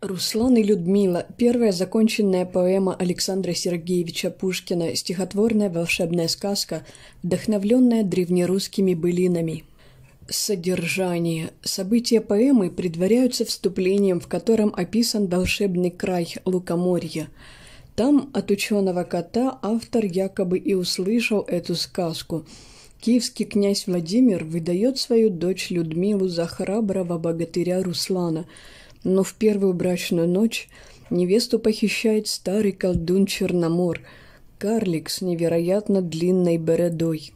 Руслан и Людмила – первая законченная поэма Александра Сергеевича Пушкина, стихотворная волшебная сказка, вдохновленная древнерусскими былинами. Содержание. События поэмы предваряются вступлением, в котором описан волшебный край Лукоморья. Там от ученого кота автор якобы и услышал эту сказку. Киевский князь Владимир выдает свою дочь Людмилу за храброго богатыря Руслана – но в первую брачную ночь невесту похищает старый колдун Черномор, карлик с невероятно длинной бородой.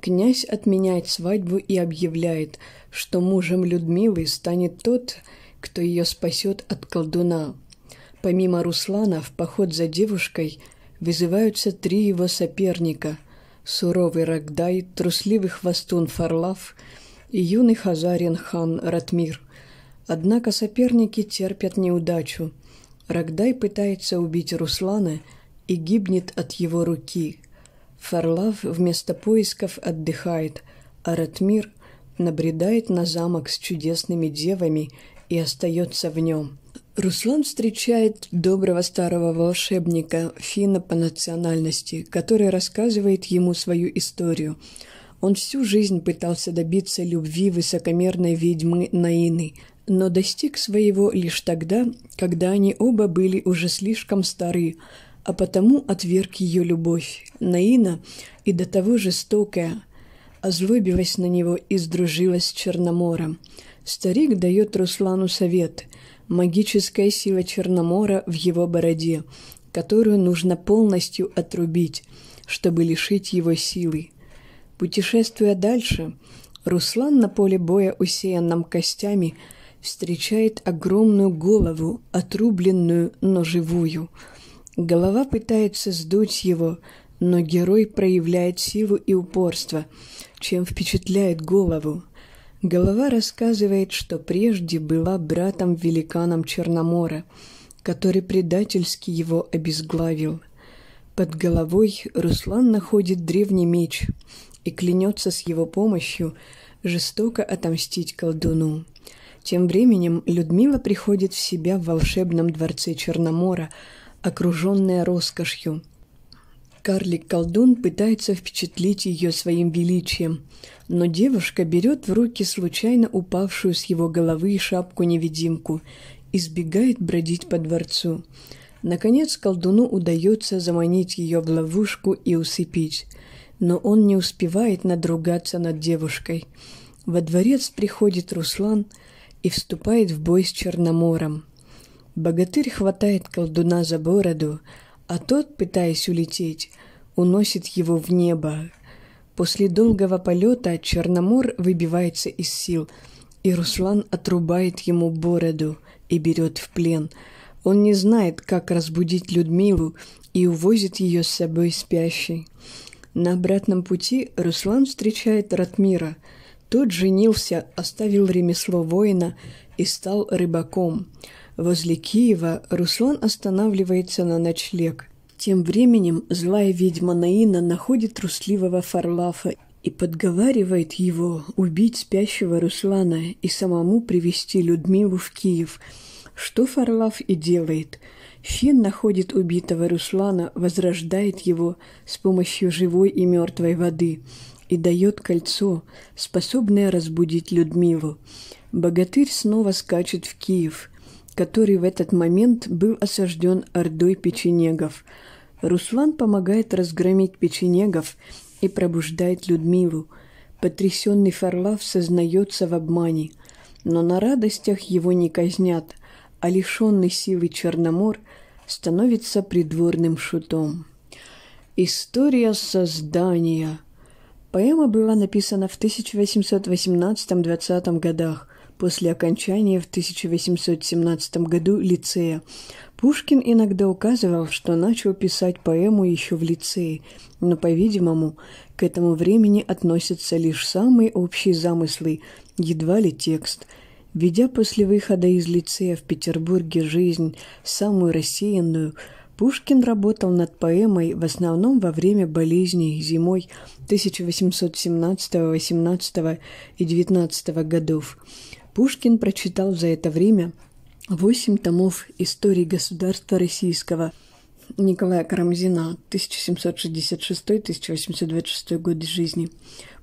Князь отменяет свадьбу и объявляет, что мужем Людмилы станет тот, кто ее спасет от колдуна. Помимо Руслана в поход за девушкой вызываются три его соперника – суровый Рогдай, трусливый хвостун Фарлав и юный хазарин хан Ратмир – Однако соперники терпят неудачу. Рогдай пытается убить Руслана и гибнет от его руки. Фарлав вместо поисков отдыхает, а Ратмир набредает на замок с чудесными девами и остается в нем. Руслан встречает доброго старого волшебника, финна по национальности, который рассказывает ему свою историю. Он всю жизнь пытался добиться любви высокомерной ведьмы Наины, но достиг своего лишь тогда, когда они оба были уже слишком стары, а потому отверг ее любовь, наина и до того жестокая, озлобилась на него и сдружилась с Черномором. Старик дает Руслану совет – магическая сила Черномора в его бороде, которую нужно полностью отрубить, чтобы лишить его силы. Путешествуя дальше, Руслан на поле боя, усеянном костями – встречает огромную голову, отрубленную, но живую. Голова пытается сдуть его, но герой проявляет силу и упорство, чем впечатляет голову. Голова рассказывает, что прежде была братом-великаном Черномора, который предательски его обезглавил. Под головой Руслан находит древний меч и клянется с его помощью жестоко отомстить колдуну. Тем временем Людмила приходит в себя в волшебном дворце Черномора, окруженная роскошью. Карлик-колдун пытается впечатлить ее своим величием, но девушка берет в руки случайно упавшую с его головы шапку-невидимку и сбегает бродить по дворцу. Наконец колдуну удается заманить ее в ловушку и усыпить, но он не успевает надругаться над девушкой. Во дворец приходит Руслан – и вступает в бой с Черномором. Богатырь хватает колдуна за бороду, а тот, пытаясь улететь, уносит его в небо. После долгого полета Черномор выбивается из сил, и Руслан отрубает ему бороду и берет в плен. Он не знает, как разбудить Людмилу, и увозит ее с собой спящей. На обратном пути Руслан встречает Ратмира – тот женился, оставил ремесло воина и стал рыбаком. Возле Киева Руслан останавливается на ночлег. Тем временем злая ведьма Наина находит трусливого Фарлафа и подговаривает его убить спящего Руслана и самому привести Людмилу в Киев – что Фарлав и делает. Фин находит убитого Руслана, возрождает его с помощью живой и мертвой воды и дает кольцо, способное разбудить Людмилу. Богатырь снова скачет в Киев, который в этот момент был осажден ордой печенегов. Руслан помогает разгромить печенегов и пробуждает Людмилу. Потрясенный Фарлав сознается в обмане, но на радостях его не казнят а лишенный силы Черномор становится придворным шутом. История создания. Поэма была написана в 1818-20 годах, после окончания в 1817 году лицея. Пушкин иногда указывал, что начал писать поэму еще в лицее, но, по-видимому, к этому времени относятся лишь самые общие замыслы, едва ли текст – Ведя после выхода из лицея в Петербурге жизнь самую рассеянную, Пушкин работал над поэмой в основном во время болезней зимой 1817-18 и 19 годов. Пушкин прочитал за это время восемь томов истории государства российского Николая Карамзина 1766-1826 годы жизни,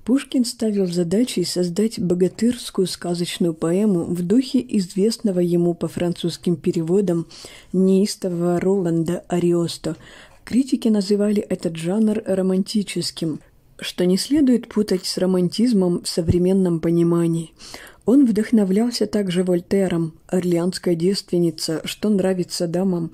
Пушкин ставил задачей создать богатырскую сказочную поэму в духе известного ему по французским переводам неистового Роланда Ариосто. Критики называли этот жанр романтическим, что не следует путать с романтизмом в современном понимании. Он вдохновлялся также Вольтером, «Орлеанская девственница», «Что нравится дамам»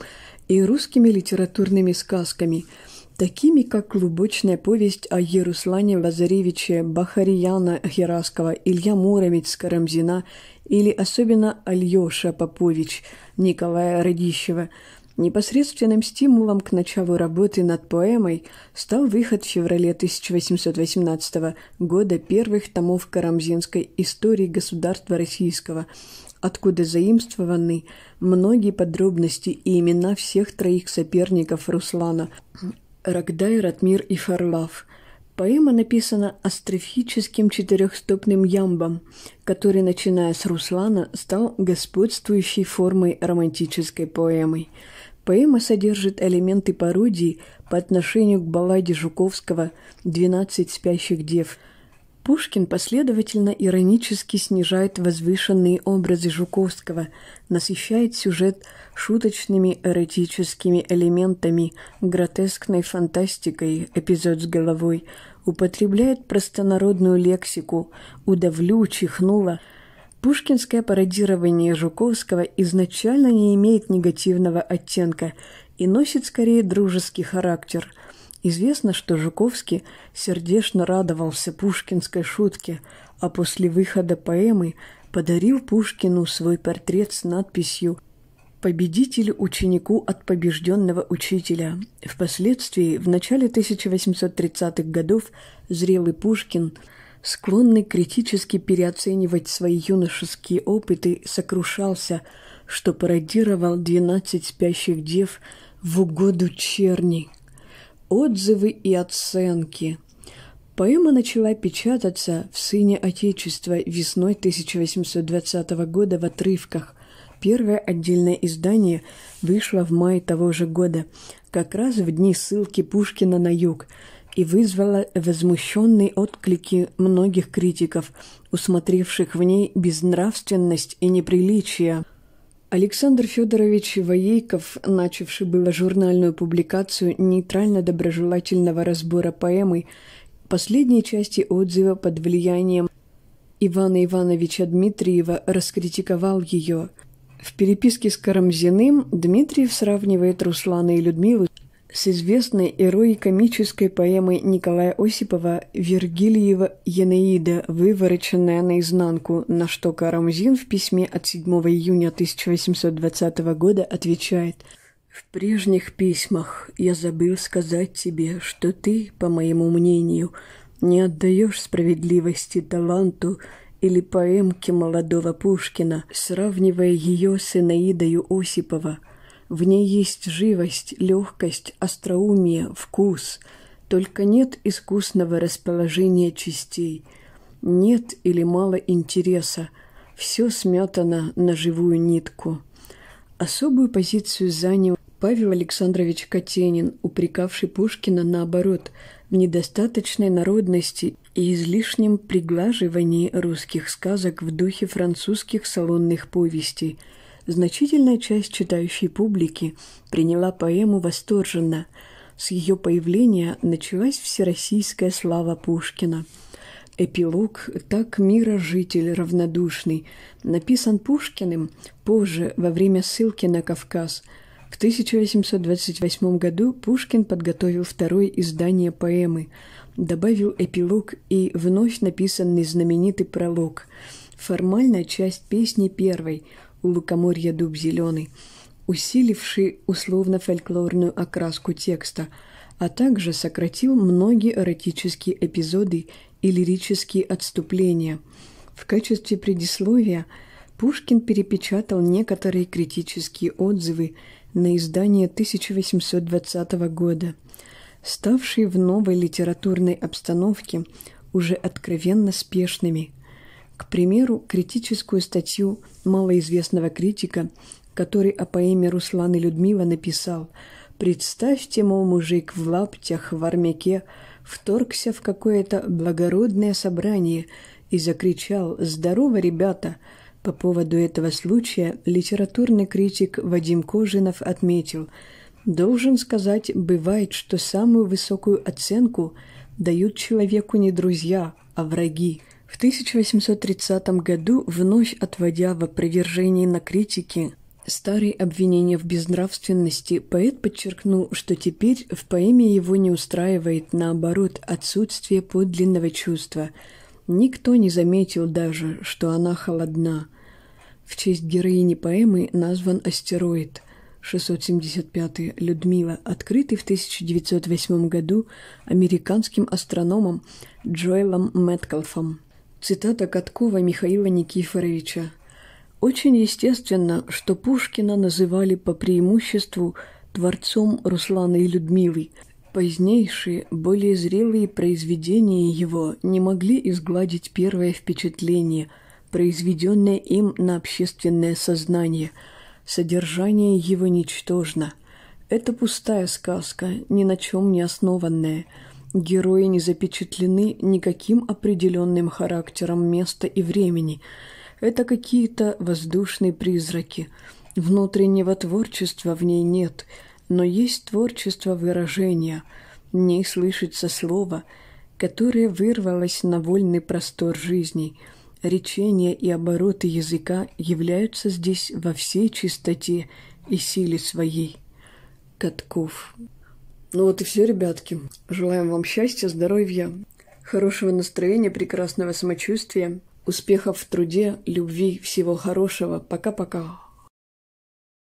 и русскими литературными сказками – такими как глубочная повесть» о Яруслане Базаревиче, Бахарияна Хераскова, Илья Муромец Карамзина или особенно Альёша Попович Николая Радищева. Непосредственным стимулом к началу работы над поэмой стал выход в феврале 1818 года первых томов карамзинской истории государства российского, откуда заимствованы многие подробности и имена всех троих соперников Руслана Рогдай, Ратмир и Фарлав. Поэма написана астрофическим четырехстопным ямбом, который, начиная с Руслана, стал господствующей формой романтической поэмы. Поэма содержит элементы пародии по отношению к балладе Жуковского «12 спящих дев», Пушкин последовательно иронически снижает возвышенные образы Жуковского, насыщает сюжет шуточными эротическими элементами, гротескной фантастикой, эпизод с головой, употребляет простонародную лексику «удавлю», «чихнула». Пушкинское пародирование Жуковского изначально не имеет негативного оттенка и носит скорее дружеский характер – Известно, что Жуковский сердечно радовался пушкинской шутке, а после выхода поэмы подарил Пушкину свой портрет с надписью «Победитель ученику от побежденного учителя». Впоследствии, в начале 1830-х годов, зрелый Пушкин – склонный критически переоценивать свои юношеские опыты, сокрушался, что пародировал двенадцать спящих дев в угоду черни отзывы и оценки. Поэма начала печататься в «Сыне Отечества» весной 1820 года в отрывках. Первое отдельное издание вышло в мае того же года, как раз в дни ссылки Пушкина на юг, и вызвало возмущенные отклики многих критиков, усмотревших в ней безнравственность и неприличие – Александр Федорович Воейков, начавший было журнальную публикацию нейтрально-доброжелательного разбора поэмы, последней части отзыва под влиянием Ивана Ивановича Дмитриева раскритиковал ее. В переписке с Карамзиным Дмитриев сравнивает Руслана и Людмилу с известной эрой-комической поэмой Николая Осипова «Вергилиева Енеида», вывороченная наизнанку, на что Карамзин в письме от 7 июня 1820 года отвечает «В прежних письмах я забыл сказать тебе, что ты, по моему мнению, не отдаешь справедливости таланту или поэмке молодого Пушкина, сравнивая ее с Инаидою Осипова – в ней есть живость, легкость, остроумие, вкус. Только нет искусного расположения частей. Нет или мало интереса. Все смятано на живую нитку. Особую позицию занял Павел Александрович Катенин, упрекавший Пушкина наоборот в недостаточной народности и излишнем приглаживании русских сказок в духе французских салонных повестей – Значительная часть читающей публики приняла поэму восторженно. С ее появления началась всероссийская слава Пушкина. Эпилог «Так мира житель равнодушный» написан Пушкиным позже, во время ссылки на Кавказ. В 1828 году Пушкин подготовил второе издание поэмы, добавил эпилог и вновь написанный знаменитый пролог. Формальная часть песни первой – у лукоморья дуб зеленый, усиливший условно-фольклорную окраску текста, а также сократил многие эротические эпизоды и лирические отступления. В качестве предисловия Пушкин перепечатал некоторые критические отзывы на издание 1820 года, ставшие в новой литературной обстановке уже откровенно спешными – к примеру, критическую статью малоизвестного критика, который о поэме Руслана Людмила написал «Представьте, мол, мужик в лаптях, в армяке, вторгся в какое-то благородное собрание и закричал «Здорово, ребята!» По поводу этого случая литературный критик Вадим Кожинов отметил «Должен сказать, бывает, что самую высокую оценку дают человеку не друзья, а враги». В 1830 году, вновь отводя в опровержении на критики старые обвинения в безнравственности, поэт подчеркнул, что теперь в поэме его не устраивает, наоборот, отсутствие подлинного чувства. Никто не заметил даже, что она холодна. В честь героини поэмы назван астероид – 675 Людмила, открытый в 1908 году американским астрономом Джоэлом Мэткалфом. Цитата Каткова Михаила Никифоровича. Очень естественно, что Пушкина называли по преимуществу творцом Руслана и Людмилы. Позднейшие, более зрелые произведения его не могли изгладить первое впечатление, произведенное им на общественное сознание. Содержание его ничтожно. Это пустая сказка, ни на чем не основанная – Герои не запечатлены никаким определенным характером места и времени. Это какие-то воздушные призраки. Внутреннего творчества в ней нет, но есть творчество выражения. В ней слышится слово, которое вырвалось на вольный простор жизни. Речения и обороты языка являются здесь во всей чистоте и силе своей. Катков. Ну вот и все, ребятки. Желаем вам счастья, здоровья, хорошего настроения, прекрасного самочувствия, успехов в труде, любви, всего хорошего. Пока-пока.